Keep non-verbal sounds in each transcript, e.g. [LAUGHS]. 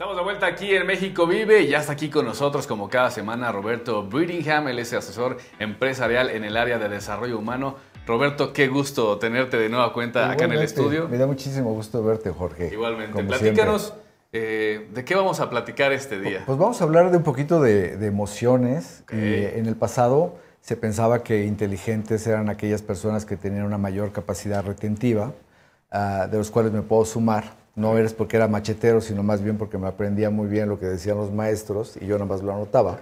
Estamos de vuelta aquí en México Vive y ya está aquí con nosotros como cada semana Roberto Brittingham, él es asesor empresarial en el área de desarrollo humano. Roberto, qué gusto tenerte de nueva cuenta acá en el estudio. Me da muchísimo gusto verte, Jorge. Igualmente, platícanos eh, de qué vamos a platicar este pues, día. Pues vamos a hablar de un poquito de, emociones. Eh, en el pasado se pensaba que inteligentes eran aquellas personas que tenían una mayor capacidad retentiva, ah, de los cuales me puedo sumar no eres porque era machetero, sino más bien porque me aprendía muy bien lo que decían los maestros y yo nada más lo anotaba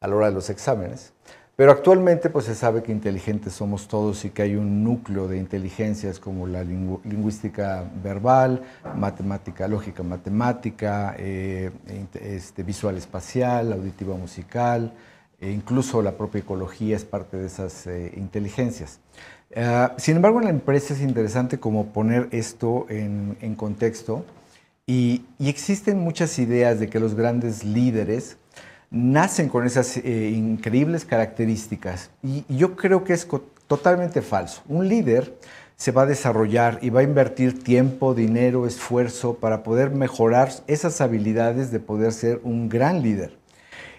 a la hora de los exámenes. Pero actualmente pues se sabe que inteligentes somos todos y que hay un núcleo de inteligencias como la lingüística verbal, matemática lógica, matemática, eh, este, visual espacial, auditiva musical, e incluso la propia ecología es parte de esas eh, inteligencias. Eh, sin embargo, en la empresa es interesante como poner esto en, contexto y, existen muchas ideas de que los grandes líderes nacen con esas eh, increíbles características y, yo creo que es totalmente falso. Un líder se va a desarrollar y va a invertir tiempo, dinero, esfuerzo para poder mejorar esas habilidades de poder ser un gran líder.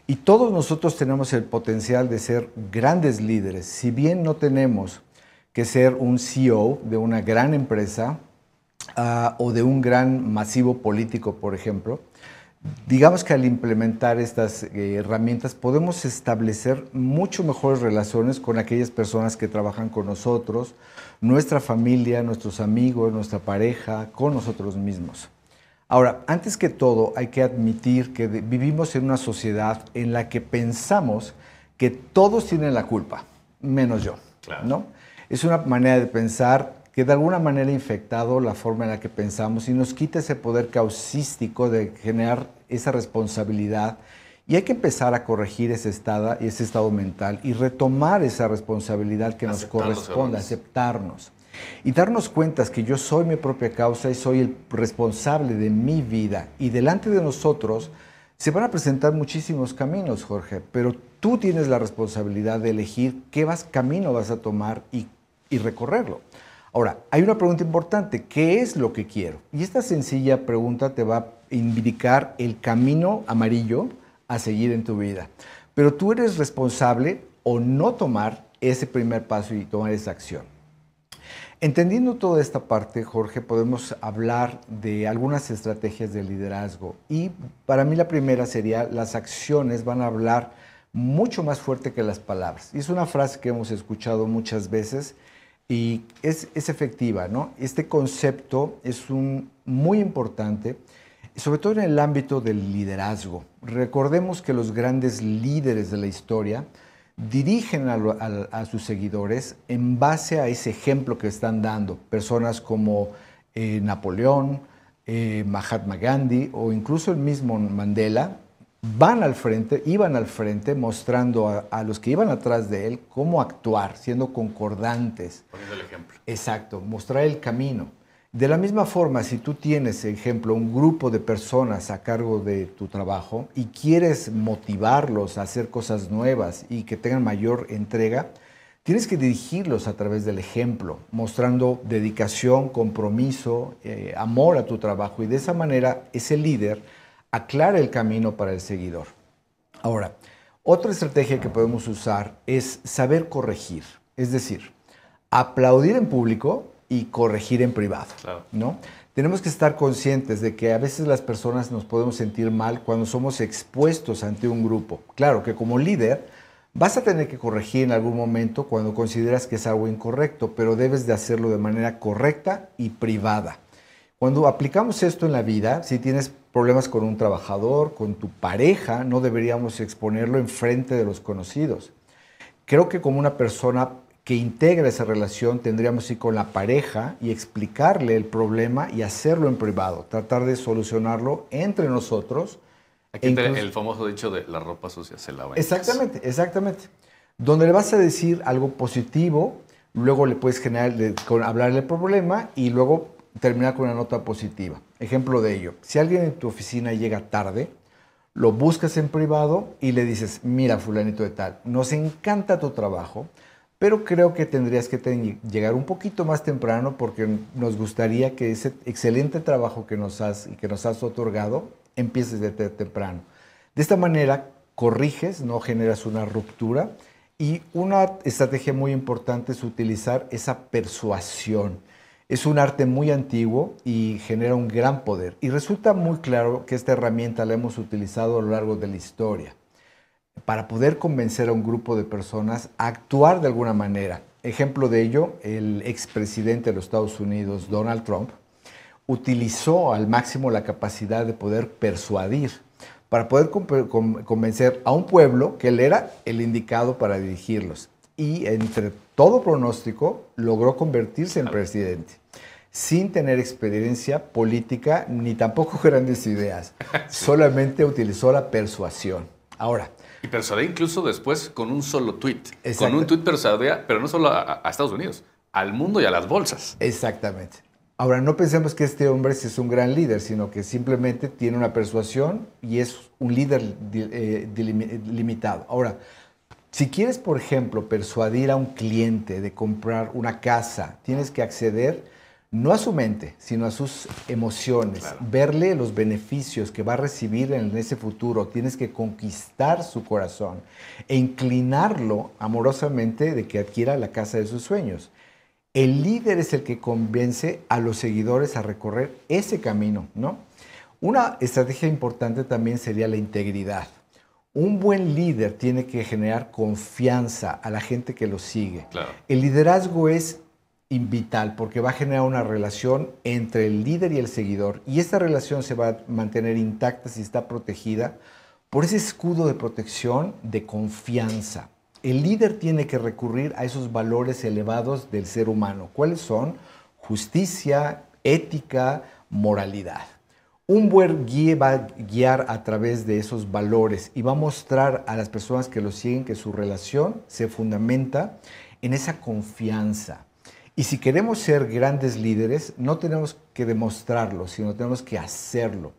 Y todos nosotros tenemos el potencial de ser grandes líderes. Si bien no tenemos que ser un CEO de una gran empresa ah, o de un gran masivo político, por ejemplo, digamos que al implementar estas eh, herramientas podemos establecer mucho mejores relaciones con aquellas personas que trabajan con nosotros, nuestra familia, nuestros amigos, nuestra pareja, con nosotros mismos. Ahora, antes que todo, hay que admitir que vivimos en una sociedad en la que pensamos que todos tienen la culpa, menos yo. ¿no? Es una manera de pensar que de alguna manera ha infectado la forma en la que pensamos y nos quita ese poder causístico de generar esa responsabilidad. Y hay que empezar a corregir ese estado, ese estado mental y retomar esa responsabilidad que nos corresponde, aceptarnos. Y darnos cuenta que yo soy mi propia causa y soy el responsable de mi vida. Y delante de nosotros se van a presentar muchísimos caminos, Jorge, pero tú tienes la responsabilidad de elegir qué vas, camino vas a tomar y, y recorrerlo. Ahora, hay una pregunta importante, ¿qué es lo que quiero? Y esta sencilla pregunta te va a indicar el camino amarillo a seguir en tu vida. Pero tú eres responsable o no tomar ese primer paso y tomar esa acción. Entendiendo toda esta parte, Jorge, podemos hablar de algunas estrategias de liderazgo. Y para mí la primera sería, las acciones van a hablar mucho más fuerte que las palabras. Y es una frase que hemos escuchado muchas veces y es, efectiva, ¿no? Este concepto es muy importante, sobre todo en el ámbito del liderazgo. Recordemos que los grandes líderes de la historia, dirigen a, sus seguidores en base a ese ejemplo que están dando. Personas como eh, Napoleón, eh, Mahatma Gandhi o incluso el mismo Mandela van al frente, iban al frente mostrando a, a, los que iban atrás de él cómo actuar, siendo concordantes. Poniendo el ejemplo. Exacto, mostrar el camino. De la misma forma, si tú tienes, ejemplo, un grupo de personas a cargo de tu trabajo y quieres motivarlos a hacer cosas nuevas y que tengan mayor entrega, tienes que dirigirlos a través del ejemplo, mostrando dedicación, compromiso, eh, amor a tu trabajo y de esa manera ese líder aclara el camino para el seguidor. Ahora, otra estrategia que podemos usar es saber corregir, es decir, aplaudir en público y corregir en privado, ¿no? Tenemos que estar conscientes de que a veces las personas nos podemos sentir mal cuando somos expuestos ante un grupo. Claro que como líder vas a tener que corregir en algún momento cuando consideras que es algo incorrecto, pero debes de hacerlo de manera correcta y privada. Cuando aplicamos esto en la vida, si tienes problemas con un trabajador, con tu pareja, no deberíamos exponerlo en frente de los conocidos. Creo que como una persona que integra esa relación, tendríamos que ir con la pareja y explicarle el problema y hacerlo en privado, tratar de solucionarlo entre nosotros. Aquí el famoso dicho de la ropa sucia se lava. Exactamente, exactamente. Donde le vas a decir algo positivo, luego le puedes generar, hablarle el problema y luego terminar con una nota positiva. Ejemplo de ello, si alguien en tu oficina llega tarde, lo buscas en privado y le dices, mira fulanito de tal, nos encanta tu trabajo, pero creo que tendrías que llegar un poquito más temprano porque nos gustaría que ese excelente trabajo que nos has que nos has otorgado empieces desde temprano. De esta manera corriges, no generas una ruptura y una estrategia muy importante es utilizar esa persuasión. Es un arte muy antiguo y genera un gran poder. Y resulta muy claro que esta herramienta la hemos utilizado a lo largo de la historia para poder convencer a un grupo de personas a actuar de alguna manera. Ejemplo de ello, el expresidente de los Estados Unidos, Donald Trump, utilizó al máximo la capacidad de poder persuadir para poder convencer a un pueblo que él era el indicado para dirigirlos. Y entre todo pronóstico, logró convertirse en presidente sin tener experiencia política ni tampoco [LAUGHS] grandes ideas. [LAUGHS] Solamente utilizó la persuasión. Ahora, y persuadía incluso después con un solo tweet. Con un tweet persuadía, pero no solo a, Estados Unidos, al mundo y a las bolsas. Exactamente. Ahora, no pensemos que este hombre es un gran líder, sino que simplemente tiene una persuasión y es un líder eh, limitado. Ahora, si quieres, por ejemplo, persuadir a un cliente de comprar una casa, tienes que acceder no a su mente, sino a sus emociones, verle los beneficios que va a recibir en ese futuro. Tienes que conquistar su corazón e inclinarlo amorosamente de que adquiera la casa de sus sueños. El líder es el que convence a los seguidores a recorrer ese camino, ¿no? Una estrategia importante también sería la integridad. Un buen líder tiene que generar confianza a la gente que lo sigue. El liderazgo es vital porque va a generar una relación entre el líder y el seguidor y esta relación se va a mantener intacta si está protegida por ese escudo de protección de confianza. El líder tiene que recurrir a esos valores elevados del ser humano. ¿Cuáles son? Justicia, ética, moralidad. Un buen guía va a guiar a través de esos valores y va a mostrar a las personas que lo siguen que su relación se fundamenta en esa confianza y si queremos ser grandes líderes, no tenemos que demostrarlo, sino tenemos que hacerlo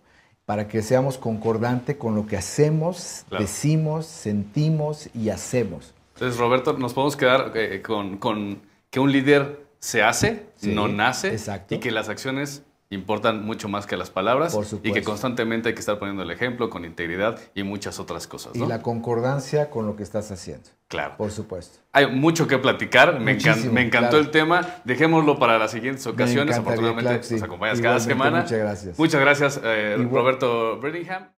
para que seamos concordante con lo que hacemos, decimos, sentimos y hacemos. Entonces, Roberto, nos podemos quedar eh, con, que un líder se hace, no nace, y que las acciones importan mucho más que las palabras y que constantemente hay que estar poniendo el ejemplo con integridad y muchas otras cosas. Y la concordancia con lo que estás haciendo. Claro. Por supuesto. Hay mucho que platicar, me, me, encantó el tema, dejémoslo para las siguientes ocasiones, afortunadamente nos acompañas cada semana. Muchas gracias. Muchas gracias, eh, Roberto Birmingham.